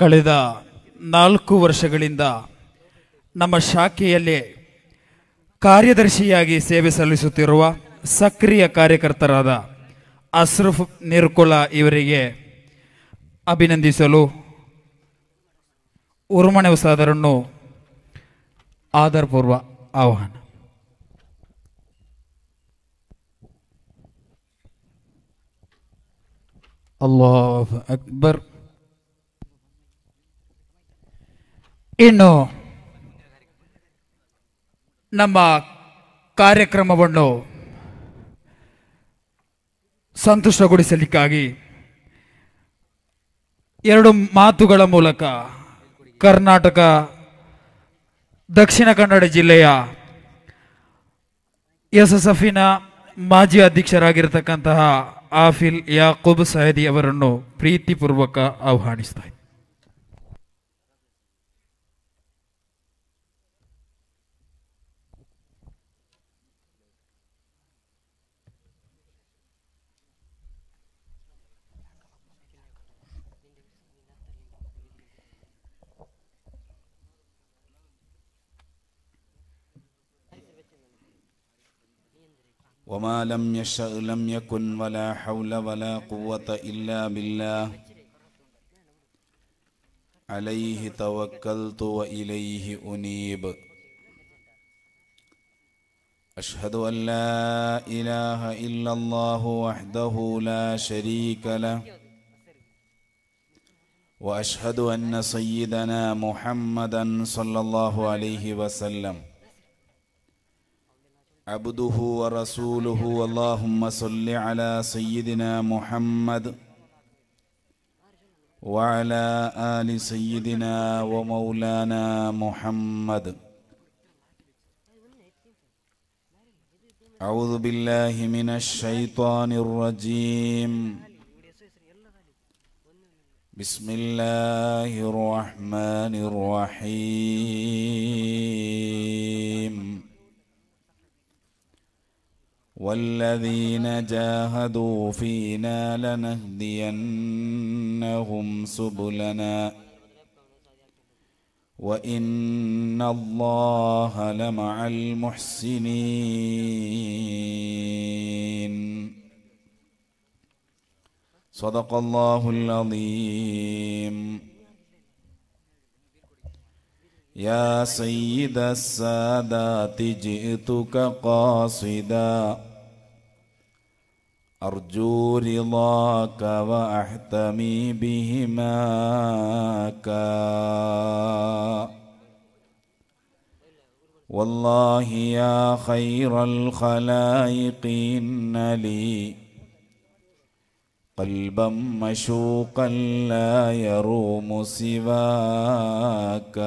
ಕಳೆದ ನಾಲ್ಕು ವರ್ಷಗಳಿಂದ ನಮ್ಮ ಶಾಖೆಯಲ್ಲಿ ಕಾರ್ಯದರ್ಶಿಯಾಗಿ ಸೇವೆ ಸಲ್ಲಿಸುತ್ತಿರುವ ಸಕ್ರಿಯ ಕಾರ್ಯಕರ್ತರಾದ ಅಸ್ರಫ್ ನಿರ್ಕುಲ ಇವರಿಗೆ ಅಭಿನಂದಿಸಲು ಉರ್ಮಣೆ ಉಸಾದರನ್ನು ಆಧಾರಪೂರ್ವ ಆಹ್ವಾನ ಅಲ್ಲಾಹ್ ಅಕ್ಬರ್ ಇನ್ನು ನಮ್ಮ ಕಾರ್ಯಕ್ರಮವನ್ನು ಸಂತುಷ್ಟಗೊಳಿಸಲಿಕ್ಕಾಗಿ ಎರಡು ಮಾತುಗಳ ಮೂಲಕ ಕರ್ನಾಟಕ ದಕ್ಷಿಣ ಕನ್ನಡ ಜಿಲ್ಲೆಯ ಎಸ್ ಎಸ್ ಎಫಿನ ಮಾಜಿ ಅಧ್ಯಕ್ಷರಾಗಿರತಕ್ಕಂತಹ ಆಫಿಲ್ ಯಾಕೂಬ್ ಸಹದಿ ಅವರನ್ನು ಪ್ರೀತಿಪೂರ್ವಕ ಆಹ್ವಾನಿಸ್ತಾ ಇದ್ದಾರೆ وما لم يشأ لم يكن ولا حول ولا قوة إلا بالله عليه توكلت وإليه أنيب أشهد أن لا إله إلا الله وحده لا شريك له وأشهد أن سيدنا محمدا صلى الله عليه وسلم عبده ورسوله اللهم صل على سيدنا محمد وعلى آل سيدنا ومولانا محمد أعوذ بالله من الشيطان الرجيم بسم الله الرحمن الرحيم والذين جاهدوا فينا لنهدينهم سبلنا وإن الله لمع المحسنين صدق الله العظيم يا سيد السادات جئتك قاصداً أرجو رضاك وأحتمي بهماك والله يا خير الخلائق إن لي قلبا مشوقا لا يروم سواك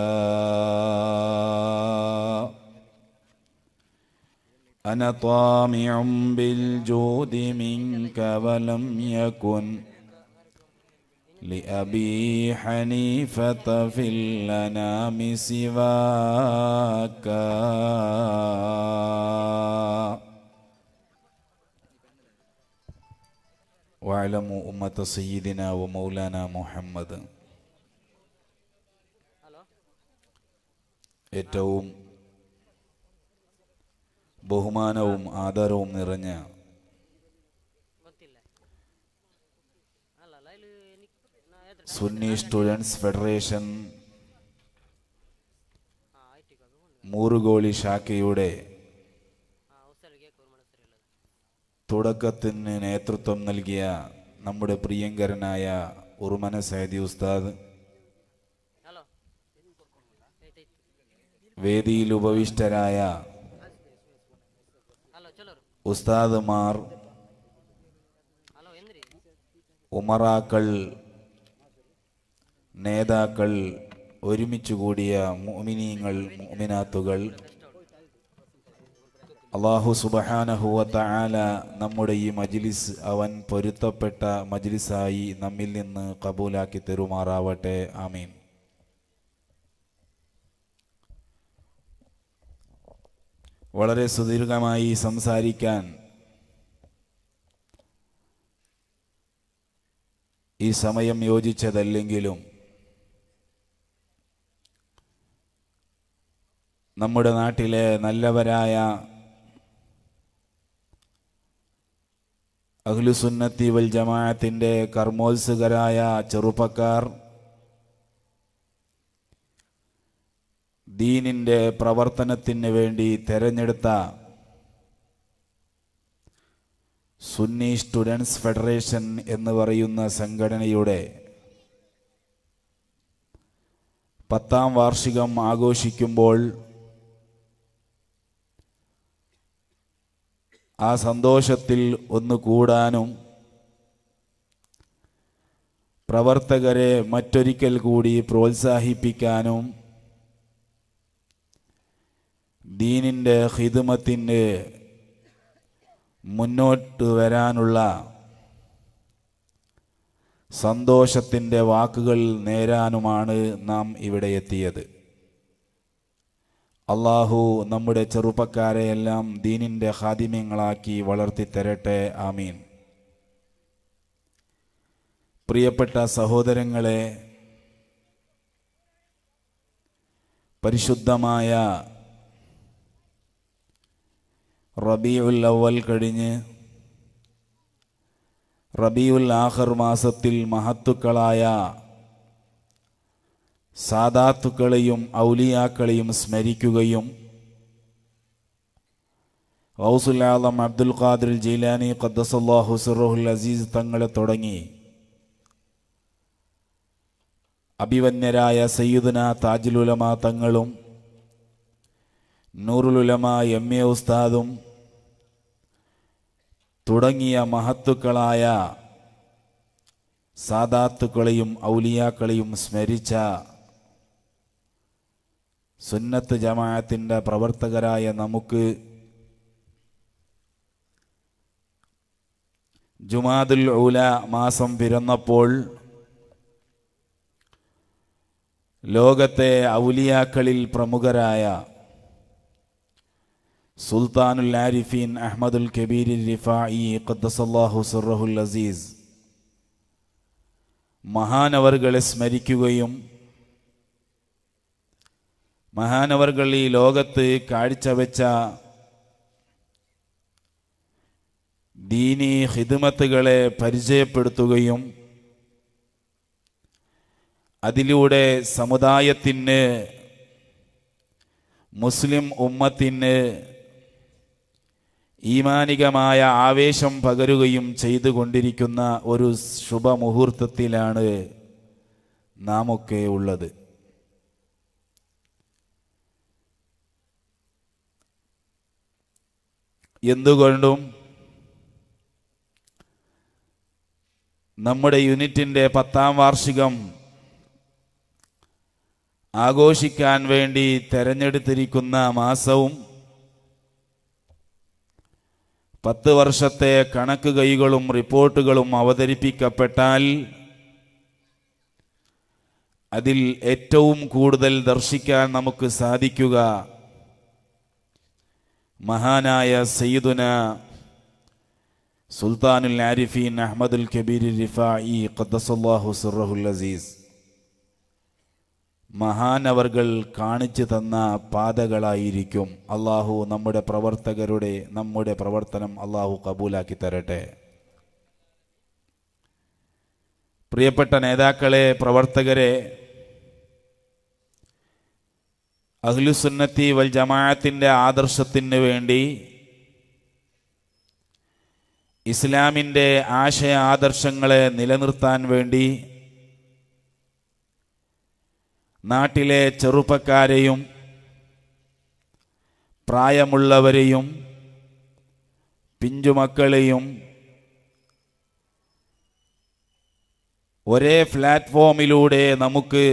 أنا طامع بالجود منك ولم يكن لأبي حنيفة في الأنام سواك واعلموا أمة سيدنا ومولانا محمد ഏറ്റവും ബഹുമാനവും ആദരവും നിറഞ്ഞ സുന്നി സ്റ്റുഡൻസ് ഫെഡറേഷൻ മൂറുകോളി ശാഖയുടെ തുടക്കത്തിന് നേതൃത്വം നൽകിയ നമ്മുടെ പ്രിയങ്കരനായ ഉറുമന സൈദി ഉസ്താദ് വേദിയിൽ ഉപവിഷ്ടരായ ഉസ്താദുമാർ ഉമറാക്കൾ നേതാക്കൾ ഒരുമിച്ച് കൂടിയ മോമിനീങ്ങൾ മോമിനാത്തുകൾ അള്ളാഹു സുബഹാനഹുവത്ത നമ്മുടെ ഈ മജ്ലിസ് അവൻ പൊരുത്തപ്പെട്ട മജ്ലിസായി നമ്മിൽ നിന്ന് കബൂലാക്കി തെരുമാറാവട്ടെ ആമീൻ വളരെ സുദീർഘമായി സംസാരിക്കാൻ ഈ സമയം യോജിച്ചതല്ലെങ്കിലും നമ്മുടെ നാട്ടിലെ നല്ലവരായ അഖിലുസുന്നത്തി വൽ ജമാഅത്തിൻ്റെ കർമ്മോത്സുകരായ ചെറുപ്പക്കാർ ദീനിൻ്റെ പ്രവർത്തനത്തിന് വേണ്ടി തെരഞ്ഞെടുത്ത സുന്നി സ്റ്റുഡൻസ് ഫെഡറേഷൻ എന്ന് പറയുന്ന സംഘടനയുടെ പത്താം വാർഷികം ആഘോഷിക്കുമ്പോൾ ആ സന്തോഷത്തിൽ ഒന്ന് കൂടാനും പ്രവർത്തകരെ മറ്റൊരിക്കൽ കൂടി പ്രോത്സാഹിപ്പിക്കാനും ദീനിൻ്റെ ഹിദമത്തിന് മുന്നോട്ട് വരാനുള്ള സന്തോഷത്തിൻ്റെ വാക്കുകൾ നേരാനുമാണ് നാം ഇവിടെ എത്തിയത് അള്ളാഹു നമ്മുടെ ചെറുപ്പക്കാരെയെല്ലാം ദീനിൻ്റെ ഹാദിമ്യങ്ങളാക്കി വളർത്തിത്തരട്ടെ ആമീൻ പ്രിയപ്പെട്ട സഹോദരങ്ങളെ പരിശുദ്ധമായ റബിയുൽ അവൽ കഴിഞ്ഞ് റബിയുൽ ആഹർ മാസത്തിൽ മഹത്തുക്കളായ സാദാത്തുക്കളെയും ഔലിയാക്കളെയും സ്മരിക്കുകയും ഔസുലാലം അബ്ദുൽ ഖാദിർ ജീലാനി ഖദ്ദസല്ലാ ഹുസുറുൽ അസീസ് തങ്ങളെ തുടങ്ങി അഭിവന്യരായ സയ്യിദുന താജുലുലമ തങ്ങളും നൂറുലുലമ എം എ ഉസ്താദും തുടങ്ങിയ മഹത്തുക്കളായ സാദാത്തുക്കളെയും ഔലിയാക്കളെയും സ്മരിച്ച സുന്നത്ത് ജമാഅത്തിൻ്റെ പ്രവർത്തകരായ നമുക്ക് ജുമാദുൽ ഊല മാസം പിറന്നപ്പോൾ ലോകത്തെ ഔലിയാക്കളിൽ പ്രമുഖരായ സുൽത്താനുൽ ആരിഫീൻ അഹ്മദുൽ കബീരി റിഫായി ഖദ്ദസല്ലാഹു സുറഹുൽ അസീസ് മഹാനവറുകളെ സ്മരിക്കുകയും മഹാനവറുകൾ ഈ ലോകത്ത് കാഴ്ചവെച്ച ദീനി ഹിദുമത്തുകളെ പരിചയപ്പെടുത്തുകയും അതിലൂടെ സമുദായത്തിന് മുസ്ലിം ഉമ്മത്തിന് ഈമാനികമായ ആവേശം പകരുകയും ചെയ്തുകൊണ്ടിരിക്കുന്ന ഒരു ശുഭമുഹൂർത്തത്തിലാണ് നാം ഒക്കെ ഉള്ളത് എന്തുകൊണ്ടും നമ്മുടെ യൂണിറ്റിൻ്റെ പത്താം വാർഷികം ആഘോഷിക്കാൻ വേണ്ടി തെരഞ്ഞെടുത്തിരിക്കുന്ന മാസവും പത്ത് വർഷത്തെ കണക്ക് കൈകളും റിപ്പോർട്ടുകളും അവതരിപ്പിക്കപ്പെട്ടാൽ അതിൽ ഏറ്റവും കൂടുതൽ ദർശിക്കാൻ നമുക്ക് സാധിക്കുക മഹാനായ സയ്യിദുന സുൽത്താനുൽ ആരിഫീൻ അഹമ്മദുൽ കബീർ റിഫായി ഖദ്ദസല്ലാഹു സുറഹുൽ അസീസ് മഹാനവർകൾ കാണിച്ചു തന്ന പാതകളായിരിക്കും അള്ളാഹു നമ്മുടെ പ്രവർത്തകരുടെ നമ്മുടെ പ്രവർത്തനം അള്ളാഹു കബൂലാക്കി തരട്ടെ പ്രിയപ്പെട്ട നേതാക്കളെ പ്രവർത്തകരെ അഹ്ലുസുന്നത്തി വൽ ജമാഅത്തിൻ്റെ ആദർശത്തിന് വേണ്ടി ഇസ്ലാമിൻ്റെ ആശയ ആദർശങ്ങളെ നിലനിർത്താൻ വേണ്ടി നാട്ടിലെ ചെറുപ്പക്കാരെയും പ്രായമുള്ളവരെയും പിഞ്ചുമക്കളെയും ഒരേ പ്ലാറ്റ്ഫോമിലൂടെ നമുക്ക്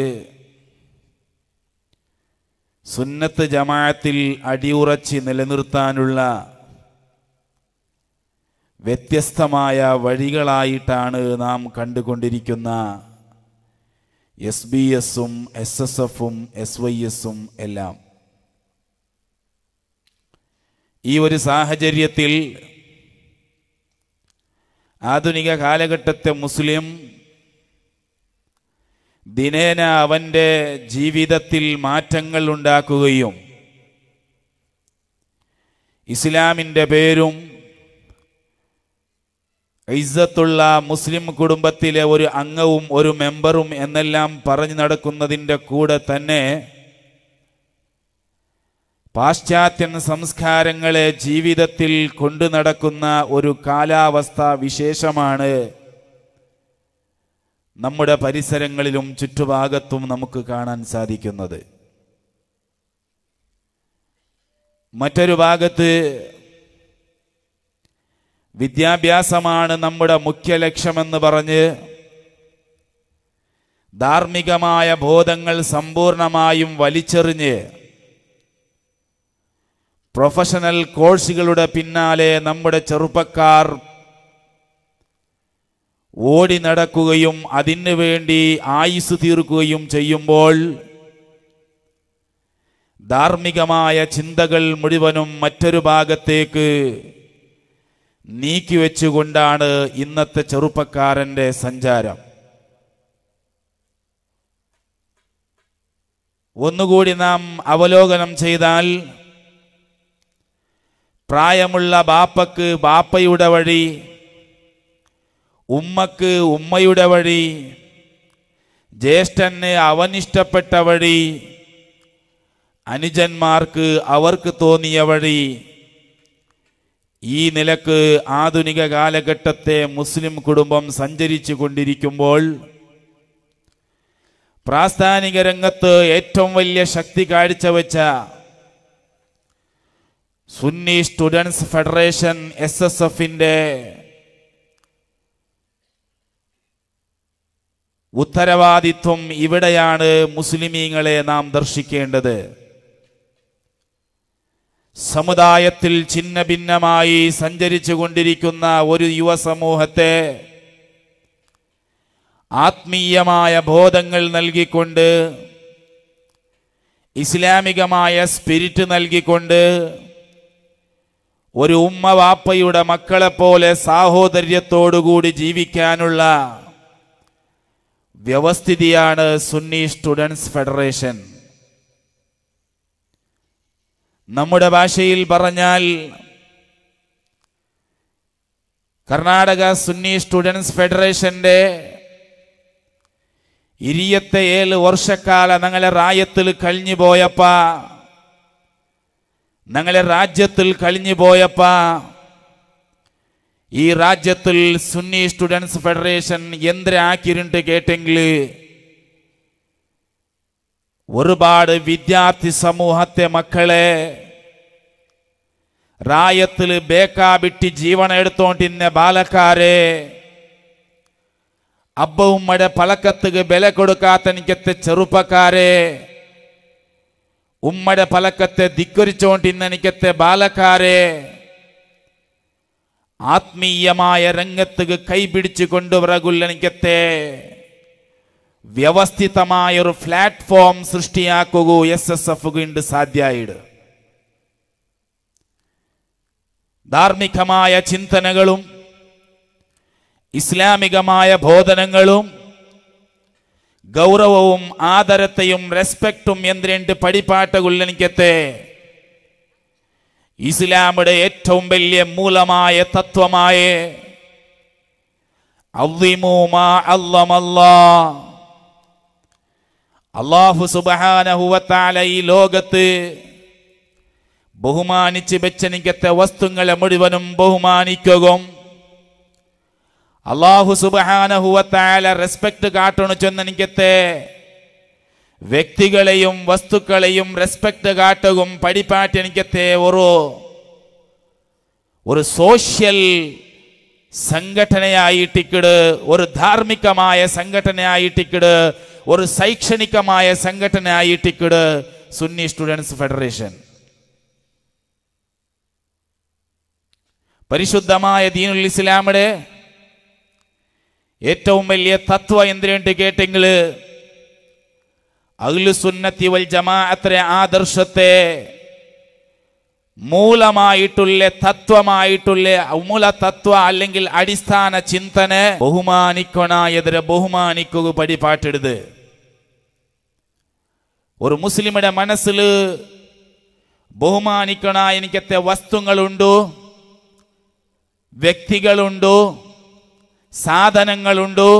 സുന്നത്ത് ജമാഅത്തിൽ അടിയുറച്ച് നിലനിർത്താനുള്ള വ്യത്യസ്തമായ വഴികളായിട്ടാണ് നാം കണ്ടുകൊണ്ടിരിക്കുന്ന എസ് ബി എസും എസ് എസ് എഫും എസ് വൈ എസും എല്ലാം ഈ ഒരു സാഹചര്യത്തിൽ ആധുനിക കാലഘട്ടത്തെ മുസ്ലിം ദിനേന അവൻ്റെ ജീവിതത്തിൽ മാറ്റങ്ങൾ ഉണ്ടാക്കുകയും ഇസ്ലാമിൻ്റെ പേരും ഇസ്സത്തുള്ള മുസ്ലിം കുടുംബത്തിലെ ഒരു അംഗവും ഒരു മെമ്പറും എന്നെല്ലാം പറഞ്ഞു നടക്കുന്നതിൻ്റെ കൂടെ തന്നെ പാശ്ചാത്യൻ സംസ്കാരങ്ങളെ ജീവിതത്തിൽ കൊണ്ടു നടക്കുന്ന ഒരു കാലാവസ്ഥ വിശേഷമാണ് നമ്മുടെ പരിസരങ്ങളിലും ചുറ്റുഭാഗത്തും നമുക്ക് കാണാൻ സാധിക്കുന്നത് മറ്റൊരു ഭാഗത്ത് വിദ്യാഭ്യാസമാണ് നമ്മുടെ മുഖ്യ ലക്ഷ്യമെന്ന് പറഞ്ഞ് ധാർമ്മികമായ ബോധങ്ങൾ സമ്പൂർണമായും വലിച്ചെറിഞ്ഞ് പ്രൊഫഷണൽ കോഴ്സുകളുടെ പിന്നാലെ നമ്മുടെ ചെറുപ്പക്കാർ ഓടി നടക്കുകയും അതിനു വേണ്ടി ആയുസ് തീർക്കുകയും ചെയ്യുമ്പോൾ ധാർമ്മികമായ ചിന്തകൾ മുഴുവനും മറ്റൊരു ഭാഗത്തേക്ക് നീക്കിവെച്ചുകൊണ്ടാണ് ഇന്നത്തെ ചെറുപ്പക്കാരൻ്റെ സഞ്ചാരം ഒന്നുകൂടി നാം അവലോകനം ചെയ്താൽ പ്രായമുള്ള ബാപ്പക്ക് ബാപ്പയുടെ വഴി ഉമ്മക്ക് ഉമ്മയുടെ വഴി ജ്യേഷ്ഠന് അവനിഷ്ടപ്പെട്ട വഴി അനുജന്മാർക്ക് അവർക്ക് തോന്നിയ വഴി ഈ നിലക്ക് ആധുനിക കാലഘട്ടത്തെ മുസ്ലിം കുടുംബം സഞ്ചരിച്ചു കൊണ്ടിരിക്കുമ്പോൾ പ്രാസ്ഥാനിക രംഗത്ത് ഏറ്റവും വലിയ ശക്തി കാഴ്ചവെച്ച Sunni students Federation S S എഫിൻ്റെ ഉത്തരവാദിത്വം ഇവിടെയാണ് മുസ്ലിമീങ്ങളെ നാം ദർശിക്കേണ്ടത് സമുദായത്തിൽ ചിന്ന ഭിന്നമായി സഞ്ചരിച്ചു കൊണ്ടിരിക്കുന്ന ഒരു യുവസമൂഹത്തെ ആത്മീയമായ ബോധങ്ങൾ നൽകിക്കൊണ്ട് ഇസ്ലാമികമായ സ്പിരിറ്റ് നൽകിക്കൊണ്ട് ഒരു ഉമ്മ വാപ്പയുടെ മക്കളെപ്പോലെ സാഹോദര്യത്തോടുകൂടി ജീവിക്കാനുള്ള വ്യവസ്ഥിതിയാണ് സുന്നി സ്റ്റുഡൻസ് ഫെഡറേഷൻ നമ്മുടെ ഭാഷയിൽ പറഞ്ഞാൽ കർണാടക സുന്നി സ്റ്റുഡൻസ് ഫെഡറേഷൻ്റെ ഇരിയത്തെ ഏഴ് വർഷക്കാല ഞങ്ങളെ റായത്തിൽ കഴിഞ്ഞു പോയപ്പ ഞങ്ങളെ രാജ്യത്തിൽ കഴിഞ്ഞു പോയപ്പ ഈ രാജ്യത്തിൽ സുന്നി സ്റ്റുഡൻസ് ഫെഡറേഷൻ എന്തിനാക്കിരുണ്ട് കേട്ടെങ്കിൽ ഒരുപാട് വിദ്യാർത്ഥി സമൂഹത്തെ മക്കളെ റായത്തിൽ ബേക്കാബിട്ട് ബിട്ടി ജീവന എടുത്തോണ്ടിന്ന ബാലക്കാരെ അബ്ബവുമ്മയുടെ പലക്കത്തുക്ക് ബല കൊടുക്കാത്ത എനിക്കത്തെ ചെറുപ്പക്കാരെ ഉമ്മയുടെ പലക്കത്തെ ധിക്കരിച്ചുകൊണ്ടിന്ന് എനിക്കത്തെ ബാലക്കാരെ ആത്മീയമായ രംഗത്തുക്ക് കൈപിടിച്ചു കൊണ്ടുവരകുല്ലെനിക്കത്തെ വ്യവസ്ഥിതമായ ഒരു പ്ലാറ്റ്ഫോം സൃഷ്ടിയാക്കുക എസ് എസ് കൊണ്ട് സാധ്യമായിട് ധാർമ്മികമായ ചിന്തനകളും ഇസ്ലാമികമായ ബോധനങ്ങളും ഗൗരവവും ആദരത്തെയും റെസ്പെക്റ്റും പടിപ്പാട്ട പടിപാട്ടുകൊള്ളനിക്കത്തെ ഇസ്ലാമിയുടെ ഏറ്റവും വലിയ മൂലമായ തത്വമായ അള്ളാ അള്ളാഹു സുബഹാനഹുവത്താല ഈ ലോകത്ത് ബഹുമാനിച്ച് വെച്ചനിക്കത്തെ വസ്തുങ്ങളെ മുഴുവനും ബഹുമാനിക്കും അള്ളാഹു സുബഹാനഹുവത്താല റെസ്പെക്ട് കാട്ടണു ചെന്നനിക്കത്തെ വ്യക്തികളെയും വസ്തുക്കളെയും റെസ്പെക്ട് കാട്ടുകയും പഠിപ്പാറ്റെനിക്കത്തെ ഒരു ഒരു സോഷ്യൽ സംഘടനയായിട്ടിക്കിട് ഒരു ധാർമ്മികമായ സംഘടനയായിട്ടിക്കിട് ഒരു ശൈക്ഷണികമായ സംഘടനയായി ടിക്കിട് സുന്നി സ്റ്റുഡൻസ് ഫെഡറേഷൻ പരിശുദ്ധമായ ദീനുൽ ഇസ്ലാമിടെ ഏറ്റവും വലിയ തത്വ എന്തിനുണ്ട് കേട്ടെങ്കിൽ അഖിലു സുന്നത്തി വൽ ജമാഅത്തിലെ ആദർശത്തെ മൂലമായിട്ടുള്ള തത്വമായിട്ടുള്ള മൂല തത്വ അല്ലെങ്കിൽ അടിസ്ഥാന ചിന്തന ബഹുമാനിക്കണ എതിരെ ബഹുമാനിക്കുക പടിപാട്ടെടുത് ഒരു മുസ്ലിമിന്റെ മനസ്സിൽ ബഹുമാനിക്കണ എനിക്കത്തെ വസ്തുങ്ങളുണ്ടോ വ്യക്തികളുണ്ടോ സാധനങ്ങളുണ്ടോ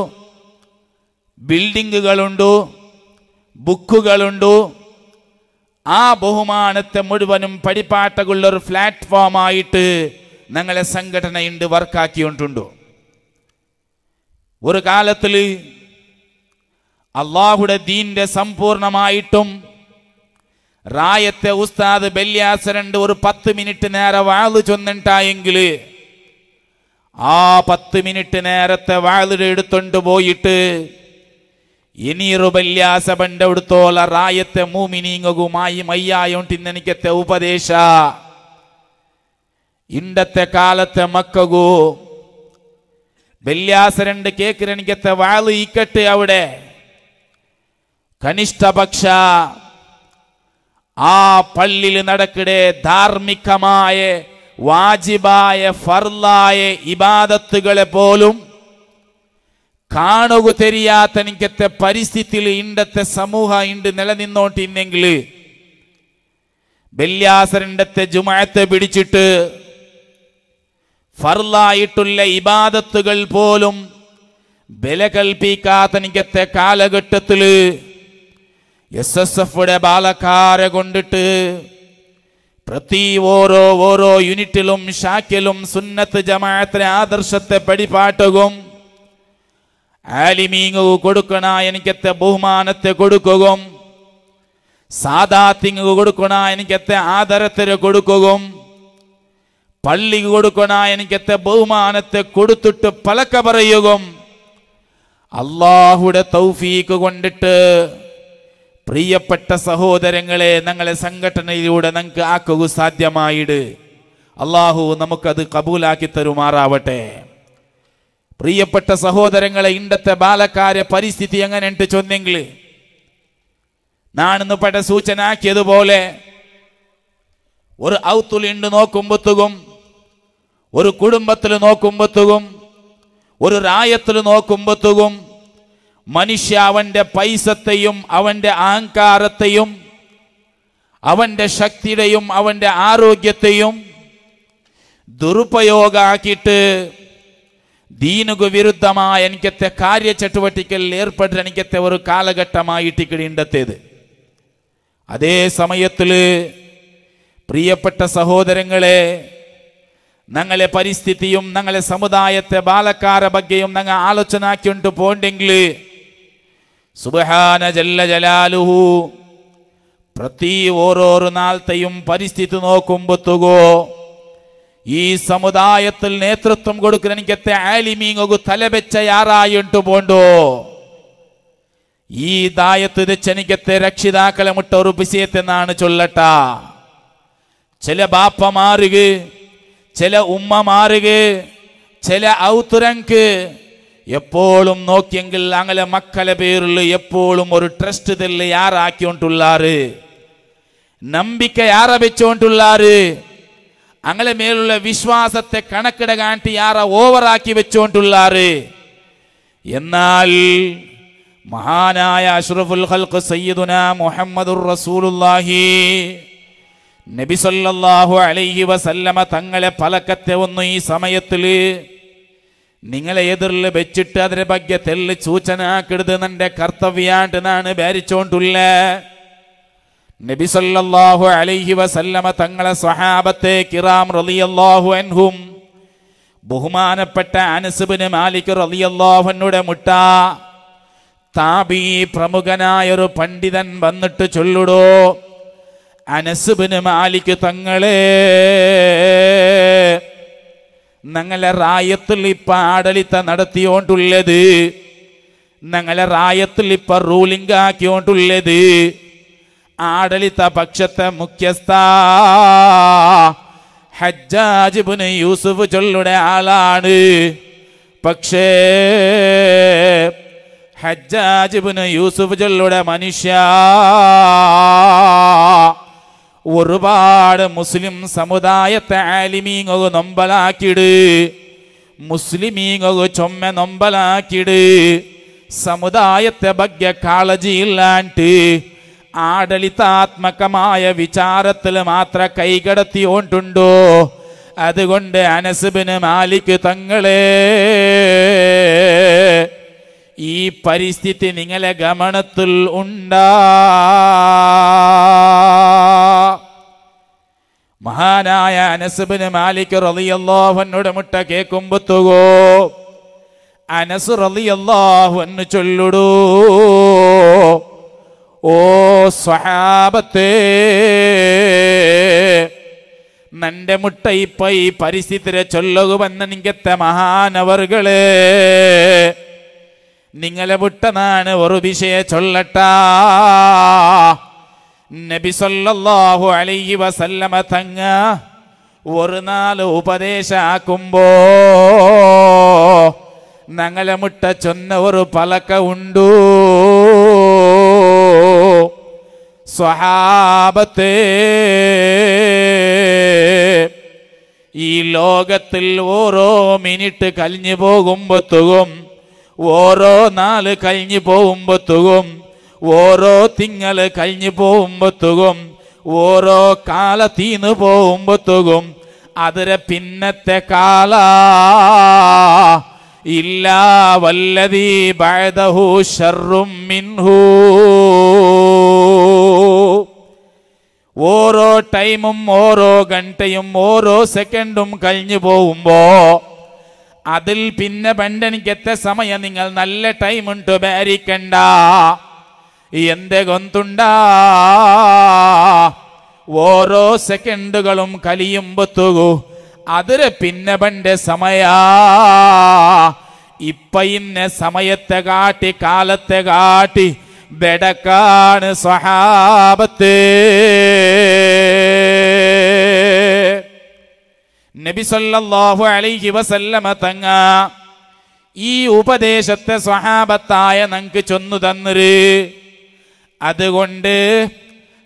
ബിൽഡിങ്ങുകളുണ്ടോ ബുക്കുകളുണ്ടോ ആ ബഹുമാനത്തെ മുഴുവനും പടിപ്പാട്ടകളുള്ള ഒരു പ്ലാറ്റ്ഫോമായിട്ട് ഞങ്ങളെ സംഘടനയുണ്ട് വർക്കാക്കിയിട്ടുണ്ടോ ഒരു കാലത്തിൽ അള്ളാഹുടെ ദീൻ്റെ സമ്പൂർണമായിട്ടും റായത്തെ ഉസ്താദ് ബല്യാസരണ്ട് ഒരു പത്ത് മിനിറ്റ് നേരെ വാള് ചൊന്നിട്ടായെങ്കിൽ ആ പത്ത് മിനിറ്റ് നേരത്തെ വാളിൽ എടുത്തുകൊണ്ട് പോയിട്ട് ഇനീറുബല്യാസ ബണ്ടവിടുത്തോല റായത്തെ മൂമിനീങ്ങുമായി മയ്യായോണ്ടിന്നെനിക്കത്തെ ഉപദേശ ഇണ്ടത്തെ കാലത്തെ മക്കകൂ ബല്യാസരണ്ട് കേക്കിരണിക്കത്തെ വാള് ഈക്കട്ടെ അവിടെ കനിഷ്ഠപക്ഷ ആ പള്ളിയിൽ നടക്കിടെ ധാർമ്മികമായ വാജിബായ ഫർലായ ഇബാദത്തുകളെ പോലും കാണുക ತೆರಿಯಾತ ನಿಂಕೆತ್ತೆ പരിസ്ഥിതി ഇണ്ടത്തെ സമൂഹ ഇണ്ട് ನೆಲನಿನ್ನೋಟಿ ബല്യാസരണ്ടത്തെ ബല്യാസറിൻ്റെ ജുമായത്തെ പിടിച്ചിട്ട് ഫർലായിട്ടുള്ള ഇബാദത്തുകൾ പോലും ബല കൽപ്പിക്കാത്ത നിക്കത്തെ കാലഘട്ടത്തിൽ എസ് എസ് എഫുടെ ബാലക്കാരെ കൊണ്ടിട്ട് പ്രതി ഓരോ ഓരോ യൂണിറ്റിലും ഷാക്കിലും സുന്നത്ത് ജമാത്തിന് ആദർശത്തെ പടിപാട്ടകും ആലിമീങ്ങ് കൊടുക്കണ എനിക്കത്തെ ബഹുമാനത്തെ കൊടുക്കുകയും സാദാത്തിങ് കൊടുക്കണ എനിക്കത്തെ ആദരത്തിന് കൊടുക്കുകയും പള്ളിക്ക് കൊടുക്കണ എനിക്കത്തെ ബഹുമാനത്തെ കൊടുത്തിട്ട് പലക്ക പറയുകയും അള്ളാഹുടെ തൗഫീക്ക് കൊണ്ടിട്ട് പ്രിയപ്പെട്ട സഹോദരങ്ങളെ ഞങ്ങളെ സംഘടനയിലൂടെ നമുക്ക് ആക്കുക സാധ്യമായിട്ട് അള്ളാഹു നമുക്കത് കബൂലാക്കി തരുമാറാവട്ടെ പ്രിയപ്പെട്ട സഹോദരങ്ങളെ ഇണ്ടത്തെ ബാലക്കാരെ പരിസ്ഥിതി എങ്ങനെ ഉണ്ട് ചൊന്നെങ്കിൽ നാണിന്ന് പട സൂചനാക്കിയതുപോലെ ഒരു ഔത്തുളിണ്ട് നോക്കുമ്പത്തുകും ഒരു കുടുംബത്തിൽ നോക്കുമ്പത്തുകും ഒരു രായത്തിൽ നോക്കുമ്പത്തുകും മനുഷ്യ അവൻ്റെ പൈസത്തെയും അവൻ്റെ അഹങ്കാരത്തെയും അവൻ്റെ ശക്തിയുടെയും അവൻ്റെ ആരോഗ്യത്തെയും ദുരുപയോഗമാക്കിയിട്ട് വിരുദ്ധമായ എനിക്കത്തെ കാര്യ ചട്ടുവട്ടിക്കൽ ಚಟುವಟಿಕೆಯಲ್ಲಿ എനിക്കത്തെ ഒരു കാലഘട്ടമായിട്ട് കിടേണ്ടത്തേത് അതേ സമയത്തിൽ പ്രിയപ്പെട്ട സഹോദരങ്ങളെ ഞങ്ങളെ പരിസ്ഥിതിയും ഞങ്ങളെ സമുദായത്തെ ബാലക്കാര ബഗ്ഗയും ഞങ്ങൾ ആലോചനാക്കിണ്ട് പോണ്ടെങ്കിൽ സുബഹാന ജല്ല ജലാലുഹു പ്രതി ഓരോരോ നാളത്തെയും പരിസ്ഥിതി നോക്കുമ്പോത്തുകോ ഈ സമുദായത്തിൽ നേതൃത്വം കൊടുക്കുന്ന എനിക്ക് ಆಲಿಮೀಂಗು ತಲೆಬೆಚ್ಚ ಯಾರಾಯುಂಟು പോണ്ടോ ഈ ദായത്ത് ചെനിക്കത്തെ രക്ഷിതാക്കളെ മുട്ട ഒരു പിസിയത്തെന്നാണ് ചൊല്ലട്ട ചില ബാപ്പമാരുക ചില ഉമ്മമാരുക ചില ഔത്തുരങ്ക് എപ്പോഴും നോക്കിയെങ്കിൽ അങ്ങനെ മക്കളെ പേരിൽ എപ്പോഴും ഒരു ട്രസ്റ്റ് തെല്ല് യാറാക്കിക്കൊണ്ടുള്ളാറ് നമ്പിക്ക യാറ അങ്ങനെ മേലുള്ള വിശ്വാസത്തെ കണക്കിട കാട്ടി യാറ ഓവറാക്കി വെച്ചുകൊണ്ടുള്ളാറ് എന്നാൽ മഹാനായ അഷ്റഫുൽ ഹൽക്ക് സയ്യിദുന മുഹമ്മദ് റസൂലുല്ലാഹി നബി സല്ലല്ലാഹു അലൈഹി വസല്ലമ തങ്ങളെ പലക്കത്തെ ഒന്ന് ഈ സമയത്തിൽ നിങ്ങളെ എതിരിൽ വെച്ചിട്ട് ഭഗ്യ ഭാഗ്യത്തിൽ സൂചനാക്കിടുത് എന്നെ കർത്തവ്യാണ്ട് നാണ് ബാരിച്ചോണ്ടുള്ള നബിസല്ലാഹു അലൈഹി വസല്ലമ തങ്ങളെ സ്വഹാബത്തെ കിറാം റലിയല്ലാഹു അൻഹും ബഹുമാനപ്പെട്ട അനസുബിന് മാലിക് റലിയല്ലാഹുനുടെ മുട്ട താബി പ്രമുഖനായൊരു പണ്ഡിതൻ വന്നിട്ട് ചൊല്ലുടോ അനസുബിന് മാലിക് തങ്ങളെ ഞങ്ങളെ റായത്തിൽ ഇപ്പം ആടളിത്ത നടത്തിയോണ്ടുള്ളത് ഞങ്ങളെ റായത്തിൽ ഇപ്പം റൂലിംഗ് ആക്കിയോണ്ടുള്ളത് പക്ഷത്തെ ಪಕ್ಷದ ഹജ്ജാജ് ഹജ്ജാജിബുന് യൂസുഫ് ചൊല്ലുടെ ആളാണ് പക്ഷേ ഹജ്ജാജിബുന് യൂസുഫ് ചൊല്ലുടെ മനുഷ്യ ഒരുപാട് മുസ്ലിം സമുദായത്തെ ആലിമീങ്ങു നൊമ്പലാക്കിട് മുസ്ലിമീങ്ങു ചൊമ്മ നൊമ്പലാക്കിട് സമുദായത്തെ ഭഗ്യ കാളജിയില്ലാണ്ട് ആഡളിതാത്മകമായ വിചാരത്തിൽ മാത്ര കൈകടത്തിയോണ്ടുണ്ടോ അതുകൊണ്ട് അനസുബിന് മാലിക് തങ്ങളെ ഈ പരിസ്ഥിതി നിങ്ങളെ ഗമനത്തിൽ ഉണ്ടാ മഹാനായ അനസുബിന് മാലിക് റലിയല്ലാഹുവിനോട് മുട്ട കേക്കുമ്പത്തുകോ അനസ് റലിയല്ലാഹുവിന് ചൊല്ലുടൂ ഓ സ്വഹാപത്തെ നന്റെ മുട്ടയിപ്പൈ പരിസ്ഥിതിരെ ചൊല്ലുകുമെന്ന് നിങ്ങത്തെ മഹാനവറുകളെ നിങ്ങളെ വിട്ടനാണ് ഒരു ദിശയെ ചൊല്ലട്ട നബിസൊല്ലാഹു അലൈഹി വസല്ലമ തങ്ങ ഒരു നാല് ഉപദേശാക്കുമ്പോ ഞങ്ങളെ മുട്ട ചൊന്ന ഒരു പലക്ക ഉണ്ടൂ സ്വഹാബത്തെ ഈ ലോകത്തിൽ ഓരോ മിനിറ്റ് കഴിഞ്ഞു പോകുമ്പോത്തുകും ഓരോ നാല് കഴിഞ്ഞു പോകുമ്പോത്തുകും ഓരോ തിങ്ങൾ കഴിഞ്ഞു പോകുമ്പോത്തുകും ഓരോ കാല തീന്ന് പോകുമ്പോത്തുകും അതിരെ പിന്നത്തെ കാല ഇല്ല വല്ലതീ ബഴദഹു ഷറും മിൻഹൂ ഓരോ ടൈമും ഓരോ ഘണ്ടയും ഓരോ സെക്കൻഡും കഴിഞ്ഞു പോകുമ്പോ അതിൽ പിന്നെ പണ്ടെനിക്ക് എത്ര സമയം നിങ്ങൾ നല്ല ടൈം ഉണ്ട് ബാരിക്കണ്ട എന്റെ കൊന്തുണ്ട ഓരോ സെക്കൻഡുകളും കലിയുമ്പത്തുകൂ അതിന് പിന്നെ പണ്ട് സമയ ഇപ്പ ഇന്ന സമയത്തെ കാട്ടി കാലത്തെ കാട്ടി ബെടക്കാണ് സ്വഹാപത്ത് നബി സല്ലല്ലാഹു അലൈഹി വസല്ലമ തങ്ങ ഈ ഉപദേശത്തെ സ്വഹാപത്തായ നമുക്ക് ചൊന്നു തന്നിര് അതുകൊണ്ട്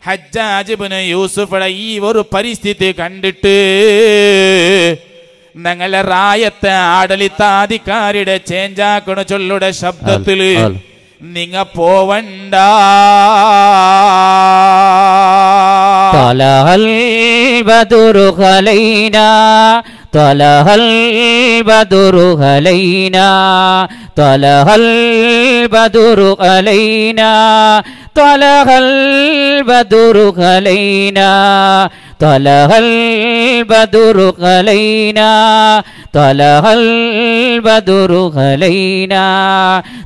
ഹജ്ജാജിബിന് യൂസുഫടെ ഈ ഒരു പരിസ്ഥിതി കണ്ടിട്ട് നിങ്ങളെ റായത്തെ ആടലിത്താധികാരിയുടെ ചേഞ്ചാക്കണ ചൊല്ലുടെ ശബ്ദത്തില് നിങ്ങ പോവണ്ട തലഹൽ ബദുറുഹലൈന തലഹൽ ബദുറുഹലൈന തലഹൽ ബദുറുഹലൈന തലഹൽ ബദുറുഹലൈന طلع البدر علينا طلع البدر علينا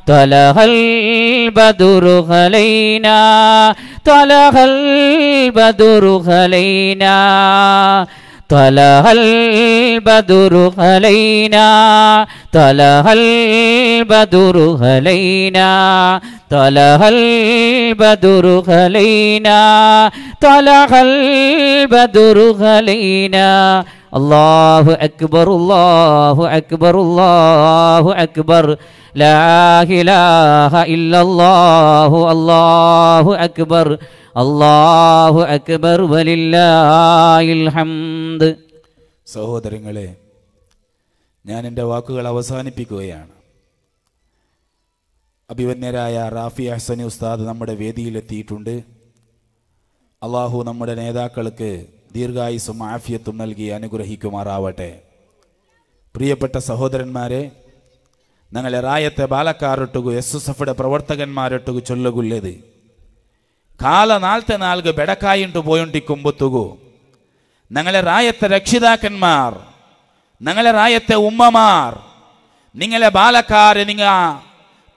طلع البدر علينا طلع البدر علينا طلع البدر علينا طلع البدر علينا طلع البدر علينا طلع البدر علينا الله أكبر الله أكبر الله أكبر لا إله إلا الله الله أكبر الله أكبر ولله الحمد സഹോദരങ്ങളെ ഞാൻ എൻ്റെ വാക്കുകൾ അവസാനിപ്പിക്കുകയാണ് അഭിമന്യരായ റാഫി അഹ്സനി ഉസ്താദ് നമ്മുടെ വേദിയിലെത്തിയിട്ടുണ്ട് അള്ളാഹു നമ്മുടെ നേതാക്കൾക്ക് ദീർഘായുസും ആഫിയത്തും നൽകി അനുഗ്രഹിക്കുമാറാവട്ടെ പ്രിയപ്പെട്ട സഹോദരന്മാരെ ഞങ്ങളെ റായത്തെ ബാലക്കാരൊട്ടുകു എസ് എസ് എഫിയുടെ പ്രവർത്തകന്മാരൊട്ടുകു ചൊല്ലുകുള്ളത് കാല നാളത്തെ നാൾക്ക് ബെടക്കായിട്ട് പോയിട്ട് ഞങ്ങളെ റായത്തെ രക്ഷിതാക്കന്മാർ ഞങ്ങളെ റായത്തെ ഉമ്മമാർ നിങ്ങളെ ബാലക്കാരെ നിങ്ങൾ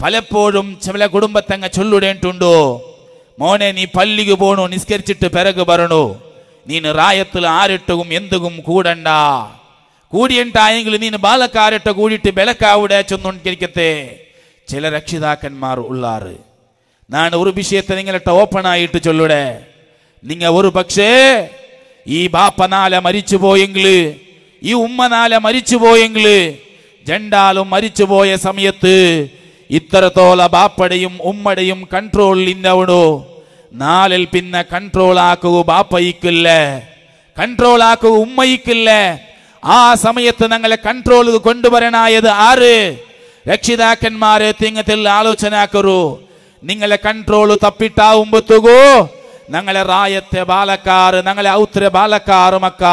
പലപ്പോഴും ചില കുടുംബത്തങ്ങ ചൊല്ലുടേണ്ടുണ്ടോ മോനെ നീ പള്ളിക്ക് പോണു നിസ്കരിച്ചിട്ട് പിറക് പറണു നീ റായത്തിൽ ആരിട്ടും എന്തും കൂടണ്ട കൂടിയിട്ടായെങ്കിൽ നീ ബാലക്കാരട്ട കൂടിയിട്ട് ബെലക്കാവിടെ ചൊന്നുകൊണ്ടിരിക്കത്തെ ചില രക്ഷിതാക്കന്മാർ ഉള്ളാറ് നാൻ ഒരു വിഷയത്തെ നിങ്ങളിട്ട് ഓപ്പൺ ആയിട്ട് ചൊല്ലുടെ നിങ്ങൾ ഒരു പക്ഷേ ഈ ബാപ്പ നാല മരിച്ചു പോയെങ്കിൽ ഈ ഉമ്മനാല മരിച്ചു പോയെങ്കിൽ ജണ്ടാലും മരിച്ചു പോയ സമയത്ത് ഇത്രത്തോളം ബാപ്പടയും ഉമ്മടയും കൺട്രോളിലിന്നവണു നാലിൽ പിന്നെ കൺട്രോൾ ആക്കുക ബാപ്പയിക്കില്ലേ കൺട്രോൾ ആക്കുക ഉമ്മയിക്കില്ലേ ആ സമയത്ത് ഞങ്ങളെ കൺട്രോൾ കൊണ്ടുവരണായത് ആര് രക്ഷിതാക്കന്മാരെ തിങ്ങത്തിൽ ആലോചനാക്കറു നിങ്ങളെ കൺട്രോൾ തപ്പിട്ടാവുമ്പത്തുകോ ഞങ്ങളെ റായത്തെ ബാലക്കാർ ഞങ്ങളെ ഔത്ര ബാലക്കാർ മക്ക